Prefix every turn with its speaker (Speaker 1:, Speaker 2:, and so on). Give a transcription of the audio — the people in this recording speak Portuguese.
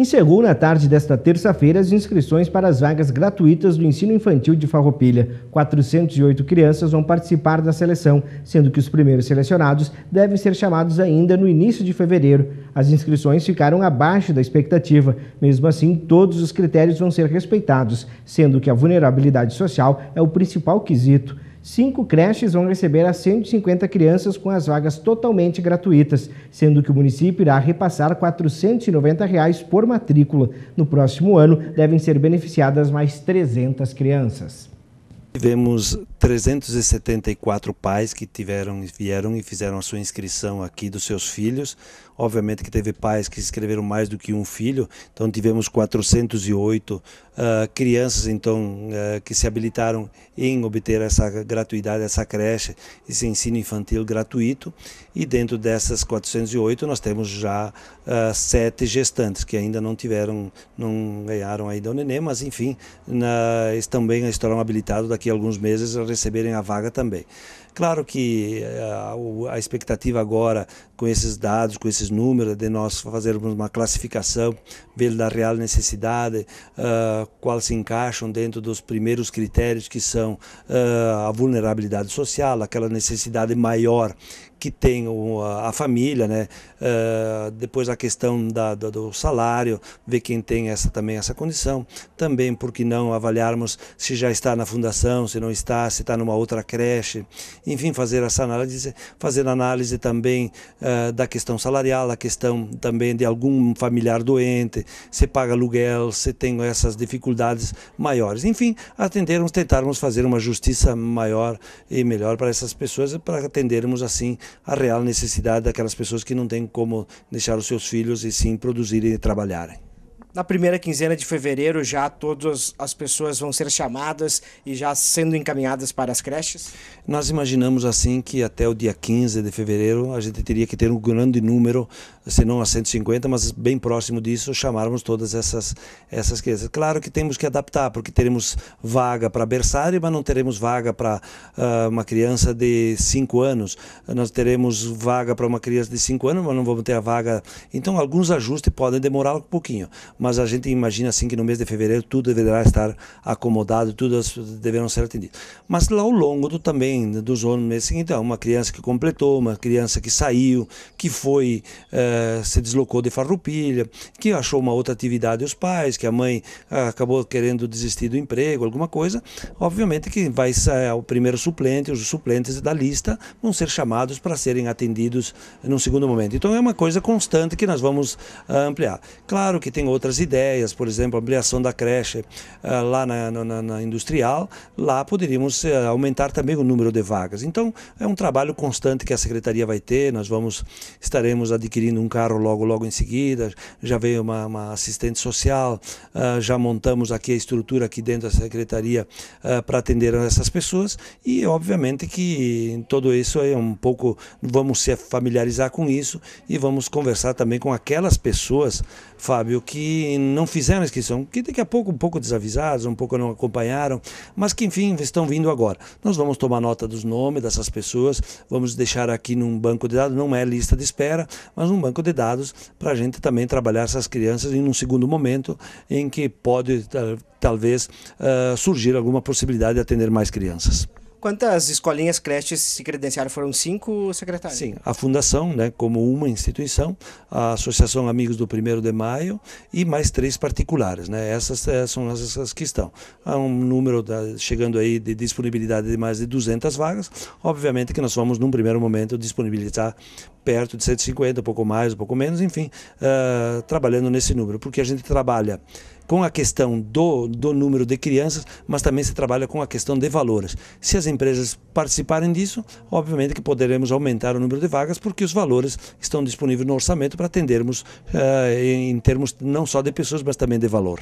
Speaker 1: encerrou na tarde desta terça-feira as inscrições para as vagas gratuitas do ensino infantil de Farroupilha. 408 crianças vão participar da seleção, sendo que os primeiros selecionados devem ser chamados ainda no início de fevereiro. As inscrições ficaram abaixo da expectativa. Mesmo assim, todos os critérios vão ser respeitados, sendo que a vulnerabilidade social é o principal quesito. Cinco creches vão receber as 150 crianças com as vagas totalmente gratuitas, sendo que o município irá repassar R$ 490 reais por matrícula. No próximo ano, devem ser beneficiadas mais 300 crianças.
Speaker 2: Tivemos 374 pais que tiveram, vieram e fizeram a sua inscrição aqui dos seus filhos. Obviamente que teve pais que escreveram mais do que um filho, então tivemos 408 uh, ah, crianças então uh, que se habilitaram em obter essa gratuidade, essa creche, esse ensino infantil gratuito. E dentro dessas 408 nós temos já uh, sete gestantes que ainda não tiveram, não ganharam ainda o neném, mas enfim, na, também estarão habilitados daqui a alguns meses a receberem a vaga também. Claro que eh, a, expectativa agora, com esses dados, com esses números, de nós fazermos uma classificação, ver da real necessidade, uh, qual se encaixam dentro dos primeiros critérios que são uh, a vulnerabilidade social, aquela necessidade maior que tem a família, né? Uh, depois a questão da, do salário, ver quem tem essa também essa condição. Também, por que não avaliarmos se já está na fundação, se não está, se está numa outra creche. Enfim, fazer essa análise, fazer análise também uh, da questão salarial, a questão também de algum familiar doente, se paga aluguel, se tem essas dificuldades maiores. Enfim, atendermos, tentarmos fazer uma justiça maior e melhor para essas pessoas, para atendermos assim a real necessidade daquelas pessoas que não têm como deixar os seus filhos e sim produzirem e trabalharem.
Speaker 1: Na primeira quinzena de fevereiro, já todas as pessoas vão ser chamadas e já sendo encaminhadas para as creches?
Speaker 2: Nós imaginamos assim que até o dia 15 de fevereiro a gente teria que ter um grande número se não a 150, mas bem próximo disso, chamarmos todas essas, essas crianças. Claro que temos que adaptar, porque teremos vaga para berçário, mas não teremos vaga para uh, uma criança de 5 anos. Nós teremos vaga para uma criança de 5 anos, mas não vamos ter a vaga. Então, alguns ajustes podem demorar um pouquinho, mas a gente imagina assim que no mês de fevereiro tudo deverá estar acomodado, tudo deverão ser atendido. Mas lá ao longo do, também dos anos, assim, então, uma criança que completou, uma criança que saiu, que foi. Uh, eh, se deslocou de Farroupilha, que achou uma outra atividade os pais, que a mãe ah, acabou querendo desistir do emprego, alguma coisa, obviamente que vai ser é, o primeiro suplente, os suplentes da lista vão ser chamados para serem atendidos num segundo momento. Então é uma coisa constante que nós vamos ah, ampliar. Claro que tem outras ideias, por exemplo, ampliação da creche ah, lá na, na, na, industrial, lá poderíamos eh, aumentar também o número de vagas. Então é um trabalho constante que a secretaria vai ter, nós vamos estaremos adquirindo um um carro logo logo em seguida, já veio uma, uma assistente social, uh, já montamos aqui a estrutura aqui dentro da secretaria uh, para atender essas pessoas e obviamente que todo isso é um pouco, vamos se familiarizar com isso e vamos conversar também com aquelas pessoas, Fábio, que não fizeram a inscrição, que daqui a pouco um pouco desavisados, um pouco não acompanharam, mas que enfim estão vindo agora. Nós vamos tomar nota dos nomes dessas pessoas, vamos deixar aqui num banco de dados, não é lista de espera, mas um banco banco de dados para a gente também trabalhar essas crianças em um segundo momento em que pode talvez eh, surgir alguma possibilidade de atender mais crianças.
Speaker 1: Quantas escolinhas creches se credenciaram? Foram cinco, secretários? Sim,
Speaker 2: a Fundação, né, como uma instituição, a Associação Amigos do Primeiro de Maio e mais três particulares. Né? Essas eh, são as que estão. Há um número da, chegando aí de disponibilidade de mais de 200 vagas. Obviamente que nós vamos, num primeiro momento, disponibilizar perto de 150, um pouco mais, um pouco menos, enfim, uh, trabalhando nesse número, porque a gente trabalha com a questão do, do número de crianças, mas também se trabalha com a questão de valores. Se as empresas participarem disso, obviamente que poderemos aumentar o número de vagas, porque os valores estão disponíveis no orçamento para atendermos uh, em termos não só de pessoas, mas também de valor.